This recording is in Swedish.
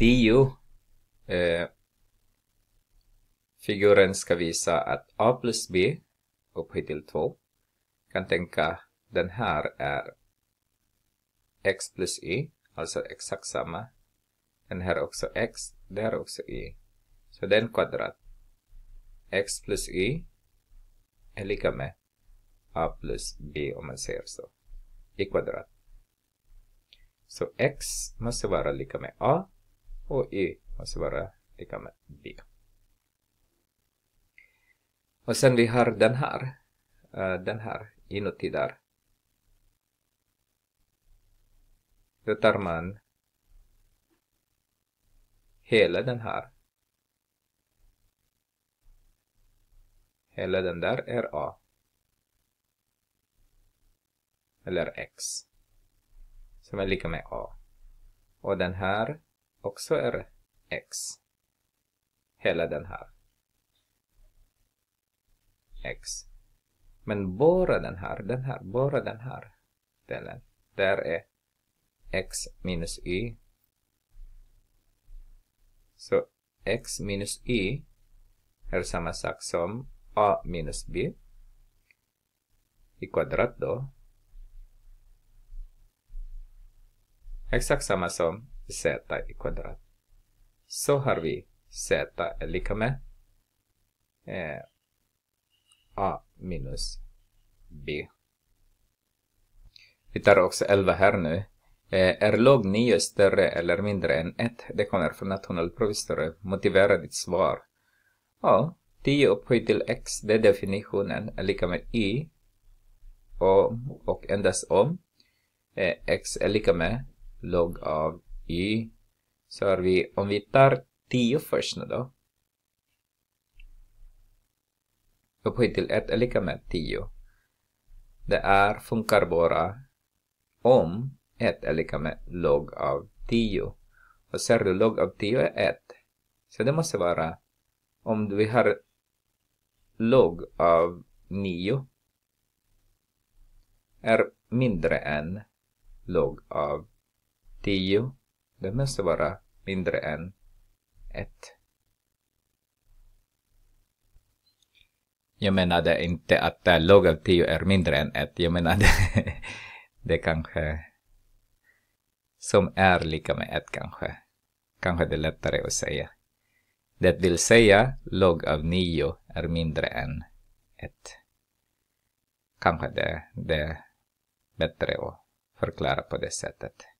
10 eh, figuren ska visa att A plus B upphöjt till 2 kan tänka den här är x plus y, alltså exakt samma. Den här är också x, det här är också y. Så den kvadrat. x plus y är lika med a plus b om man säger så. i kvadrat. Så x måste vara lika med a och y måste vara lika med b. Och sen vi har den här, eh, den här inuti där. Då tar man hela den här. Hela den där är a. Eller x. Som är lika med a. Och den här också är x. Hela den här. x. Men bara den här, den här, bara den här delen. Där är x minus y. Så x minus y är samma sak som a minus b i kvadrat då. Exakt samma som z i kvadrat. Så har vi z är lika med eh, a minus b. Vi tar också 11 här nu. Eh, är log 9 större eller mindre än 1? Det kommer från nationalprovistoriet. Motivera ditt svar. Ja, 10 upphöjt till x, det är definitionen, är lika med y om och endast om eh, x är lika med log av y. Så har vi, om vi tar 10 först nu då. Upphöjt till 1 är lika med 10. Det är funkar bara om 1 är lika med log av 10. Och ser du log av 10 är 1. Så det måste vara om vi har log av 9 är mindre än log av 10 det måste vara mindre än 1. Jag menade inte att äh, log av 10 är mindre än 1. Jag menade det kanske som är lika med 1 kanske. Kanske det är lättare att säga. Det vill säga log av 9 är mindre än 1. Kanske det, det är bättre att förklara på det sättet.